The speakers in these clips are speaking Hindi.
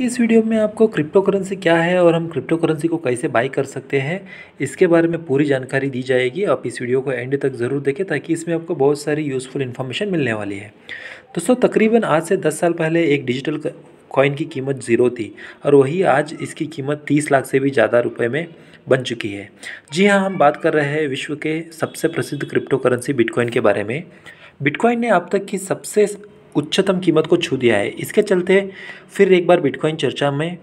इस वीडियो में आपको क्रिप्टो करेंसी क्या है और हम क्रिप्टो करेंसी को कैसे बाई कर सकते हैं इसके बारे में पूरी जानकारी दी जाएगी आप इस वीडियो को एंड तक ज़रूर देखें ताकि इसमें आपको बहुत सारी यूज़फुल इन्फॉर्मेशन मिलने वाली है दोस्तों तकरीबन आज से 10 साल पहले एक डिजिटल कॉइन की कीमत ज़ीरो थी और वही आज इसकी कीमत तीस लाख से भी ज़्यादा रुपये में बन चुकी है जी हाँ हम बात कर रहे हैं विश्व के सबसे प्रसिद्ध क्रिप्टो करेंसी बिटकॉइन के बारे में बिटकॉइन ने अब तक की सबसे उच्चतम कीमत को छू दिया है इसके चलते फिर एक बार बिटकॉइन चर्चा में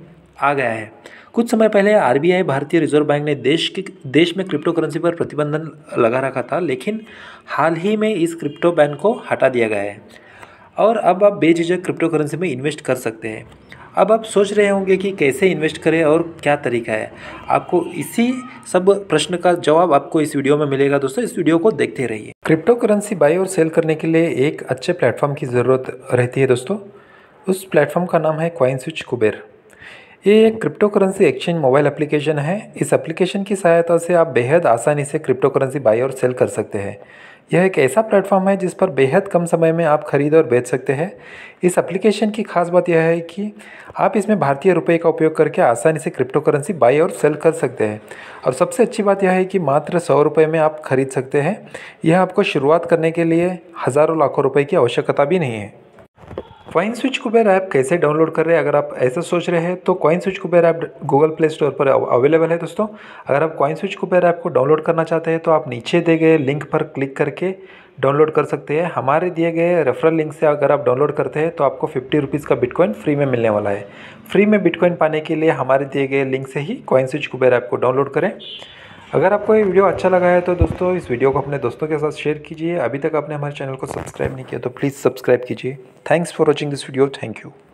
आ गया है कुछ समय पहले आरबीआई भारतीय रिजर्व बैंक ने देश की देश में क्रिप्टो करेंसी पर प्रतिबंधन लगा रखा था लेकिन हाल ही में इस क्रिप्टो बैन को हटा दिया गया है और अब आप बेझिझक क्रिप्टो करेंसी में इन्वेस्ट कर सकते हैं अब आप सोच रहे होंगे कि कैसे इन्वेस्ट करें और क्या तरीका है आपको इसी सब प्रश्न का जवाब आपको इस वीडियो में मिलेगा दोस्तों इस वीडियो को देखते रहिए क्रिप्टो करेंसी बाई और सेल करने के लिए एक अच्छे प्लेटफॉर्म की ज़रूरत रहती है दोस्तों उस प्लेटफॉर्म का नाम है क्वाइन स्विच कुबेर ये एक cryptocurrency exchange mobile application है इस एप्लीकेशन की सहायता से आप बेहद आसानी से क्रिप्टो करेंसी बाई और सेल कर सकते हैं यह एक ऐसा प्लेटफॉर्म है जिस पर बेहद कम समय में आप खरीद और बेच सकते हैं इस एप्लीकेशन की खास बात यह है कि आप इसमें भारतीय रुपए का उपयोग करके आसानी से क्रिप्टो करेंसी बाई और सेल कर सकते हैं और सबसे अच्छी बात यह है कि मात्र सौ रुपये में आप खरीद सकते हैं यह आपको शुरुआत करने के लिए हज़ारों लाखों रुपये की आवश्यकता भी नहीं है कॉइन स्विच कुबेर ऐप कैसे डाउनलोड कर रहे हैं अगर आप ऐसा सोच रहे हैं तो CoinSwitch Kuber app Google Play Store पर अवेलेबल है दोस्तों अगर आप कॉइन स्विच कुबेर ऐप को डाउनलोड करना चाहते हैं तो आप नीचे दिए गए लिंक पर क्लिक करके डाउनलोड कर सकते हैं हमारे दिए गए रेफरल लिंक से अगर आप डाउनलोड करते हैं तो आपको फिफ्टी रुपीज़ का बिटकॉइन फ्री में मिलने वाला है फ्री में बिटकॉइन पाने के लिए हमारे दिए गए लिंक से ही कॉइन स्विच कुबेर ऐप को डाउनलोड करें अगर आपको ये वीडियो अच्छा लगा है तो दोस्तों इस वीडियो को अपने दोस्तों के साथ शेयर कीजिए अभी तक आपने हमारे चैनल को सब्सक्राइब नहीं किया तो प्लीज़ सब्सक्राइब कीजिए thanks for watching this video thank you